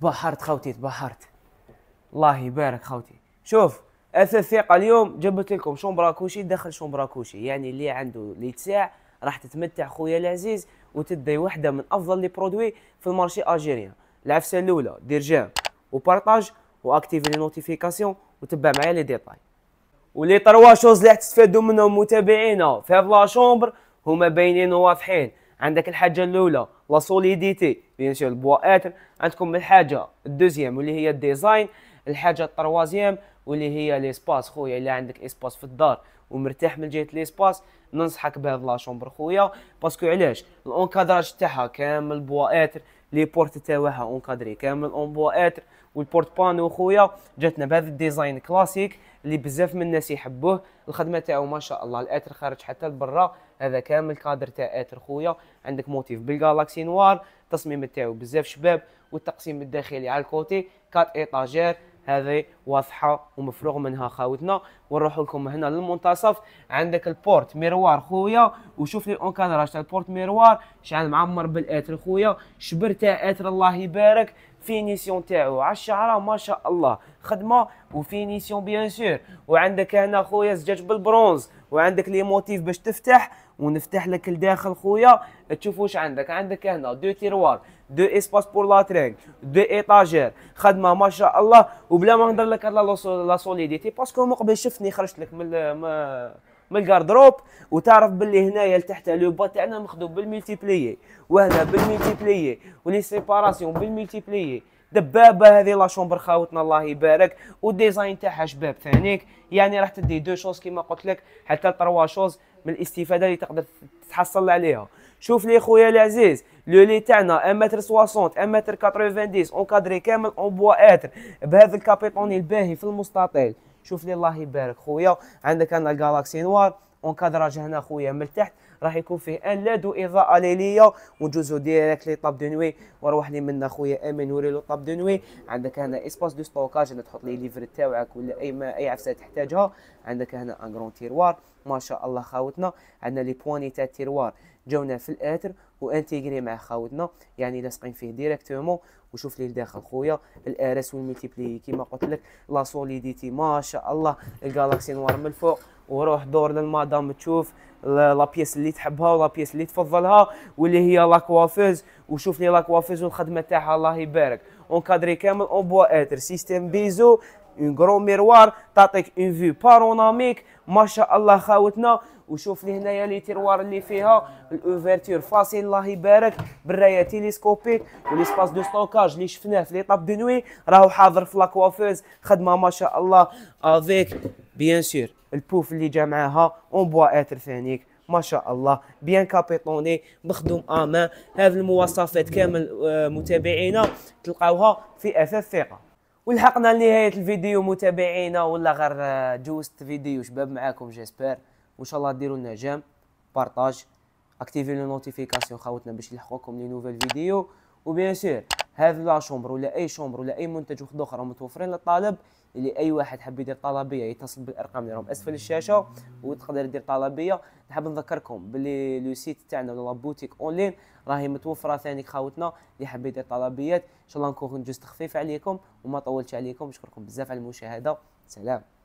تبحرت خوتي تبحرت الله يبارك خوتي شوف اثر ثقه اليوم جبت لكم شومبرا كوشي دخل شومبرا كوشي يعني اللي عنده اللي تساع راح تتمتع خويا العزيز وتدي وحده من افضل لي برودوي في المارشي الجيريان العفسه الاولى دير جيم وبارطاج واكتيفي لي نوتيفيكاسيون وتبع معايا لي ديتاي ولي تروا شوز اللي تستفادوا منهم متابعينا في هاد لا شومبر هما باينين وواضحين عندك الحاجه الاولى لا سوليديتي بيان سور اتر عندكم الحاجه الدوزيام واللي هي الديزاين الحاجه التروازيام واللي هي ليسباس خويا الا عندك اسباس في الدار ومرتاح من جهه ليسباس ننصحك بهاد لا شومبر خويا باسكو علاش الانكادراج تاعها كامل بوا اتر لي بورت تاعها اونكادري كامل اون بوا اتر والبورت بانو خويا جاتنا بهذا الديزاين كلاسيك اللي بزاف من الناس يحبوه الخدمه تاعو ما شاء الله الاتر خارج حتى لبرا هذا كامل كادر تاع اتر خويا عندك موتيف بالجالاكسي نوار التصميم تاعو بزاف شباب والتقسيم الداخلي على الكوتي كات ايطاجير هذه واضحه ومفروغ منها خاوتنا ونروح لكم هنا للمنتصف عندك البورت ميروار خويا وشوف لي اون كادراج تاع البورت ميروار شعل معمر بالاتر خويا شبر تاع اتر الله يبارك فينيسيون تاعو على الشعره ما شاء الله خدمه وفينيسيون بيان سور وعندك هنا خويا زجاج بالبرونز وعندك لي موتيف باش تفتح ونفتح لك لداخل خويا تشوف واش عندك عندك هنا دو تيروار دو اسباس بور لاترينغ دو ايطاجير خدمه ما شاء الله وبلا ما نهضر لك على لا سوليديتي باسكو من قبل شفتني خرجت لك من من الكاردروب وتعرف باللي هنايا لتحت لو تاعنا مخدوم بالملتيبليي وهنا بلاي ولي سيباراسيون بلاي دبابه هذه لا شومبر خاوتنا الله يبارك والديزاين تاعها شباب ثانيك يعني راح تدي دو شوز كيما قلت لك حتى تروا شوز من الاستفاده اللي تقدر تحصل عليها شوف لي خويا العزيز لو لي تاعنا 1 متر 60 1 متر 90 اونكادري كامل اون بوا اتر بهذا الكابيتوني الباهي في المستطيل شوف لي الله يبارك خويا عندك انا الجالاكسي نوار اون كادراج هنا خويا من تحت راح يكون فيه ان لاد واضاءه ليليه ونجوزو ديريكت لي طاب دو نوي واروح لي منا خويا امين وري له طاب دو نوي عندك هنا اسباس دو ستوكاج اللي تحط لي ليفر تاوعك ولا اي ما اي عفسه تحتاجها عندك هنا ان كرون تيروار ما شاء الله خاوتنا عندنا لي بواني تاع التيروار جاونا في الاتر وانتيغري مع خاوتنا يعني لاصقين فيه ديريكتومون وشوف ليه لداخل خويا الارس والميتيبلي كيما قلت لك لا سوليديتي ما شاء الله الجالاكسي نوار من الفوق وروح دور للمدام تشوف لا بيس اللي تحبها ولا بيس اللي تفضلها واللي هي كوافيز وشوف لي كوافيز والخدمه تاعها الله يبارك اونكادري كامل اون بوا اتر سيستيم بيزو اون غرو ميروار تعطيك اون فيو باروناميك ما شاء الله خاوتنا وشوف لي هنايا لي تيروار اللي فيها الاوفرتور فاسين الله يبارك برايه تيليسكوبيك وليسباس دو ستوكاج اللي شفناه في ليطاب دو نوي راهو حاضر في لاكوافوز خدمه ما شاء الله افيك بيان سور البوف اللي جا معاها اون بوا اتر ثانيك ما شاء الله بيان كابيطوني مخدوم امان هذه المواصفات كامل آه، متابعينا تلقاوها في اثاث ثقه ولحقنا لنهايه الفيديو متابعينا ولا غير آه، جوست فيديو شباب معاكم جيسبر وان شاء الله ديروا لنا جام بارطاج اكتيفي لو نوتيفيكاسيون خاوتنا باش يلحقوكم لي نوفيل فيديو وبيان سور هذا لا شومبر ولا اي شومبر ولا اي منتج اخر متوفرين للطالب اللي اي واحد حاب يدير طلبيه يتصل بالارقام اللي راهم اسفل الشاشه وتقدر يدير طلبيه نحب نذكركم باللي لو سيت تاعنا ولا بوتيك اونلاين راهي متوفره ثاني خاوتنا اللي حاب يدير طلبيات ان شاء الله نكون جوست خفيف عليكم وما طولتش عليكم نشكركم بزاف على المشاهده سلام